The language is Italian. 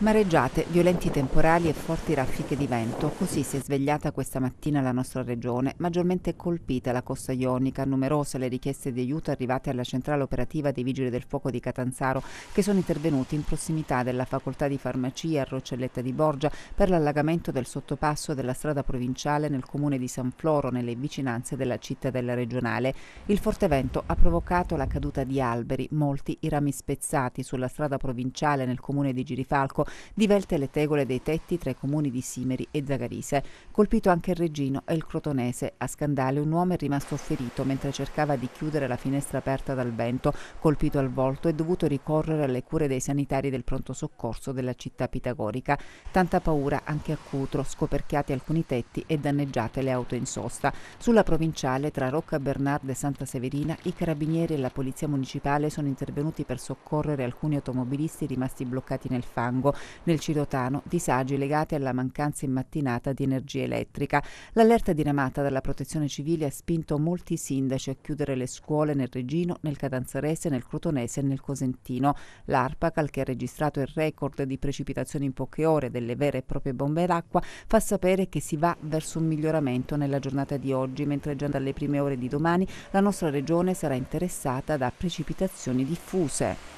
Mareggiate, violenti temporali e forti raffiche di vento, così si è svegliata questa mattina la nostra regione, maggiormente colpita la costa ionica, numerose le richieste di aiuto arrivate alla centrale operativa dei Vigili del Fuoco di Catanzaro, che sono intervenuti in prossimità della facoltà di farmacia a Roccelletta di Borgia per l'allagamento del sottopasso della strada provinciale nel comune di San Floro, nelle vicinanze della cittadella regionale. Il forte vento ha provocato la caduta di alberi, molti i rami spezzati sulla strada provinciale nel comune di Girifalco, divelte le tegole dei tetti tra i comuni di Simeri e Zagarise. Colpito anche il Regino e il Crotonese. A scandale un uomo è rimasto ferito mentre cercava di chiudere la finestra aperta dal vento, colpito al volto è dovuto ricorrere alle cure dei sanitari del pronto soccorso della città pitagorica. Tanta paura anche a Cutro, scoperchiati alcuni tetti e danneggiate le auto in sosta. Sulla provinciale tra Rocca Bernard e Santa Severina i carabinieri e la polizia municipale sono intervenuti per soccorrere alcuni automobilisti rimasti bloccati nel fango. Nel Cirotano disagi legati alla mancanza in mattinata di energia elettrica. L'allerta diramata dalla protezione civile ha spinto molti sindaci a chiudere le scuole nel Regino, nel Catanzarese, nel Crotonese e nel Cosentino. L'ARPACAL, che ha registrato il record di precipitazioni in poche ore delle vere e proprie bombe d'acqua, fa sapere che si va verso un miglioramento nella giornata di oggi, mentre già dalle prime ore di domani la nostra regione sarà interessata da precipitazioni diffuse.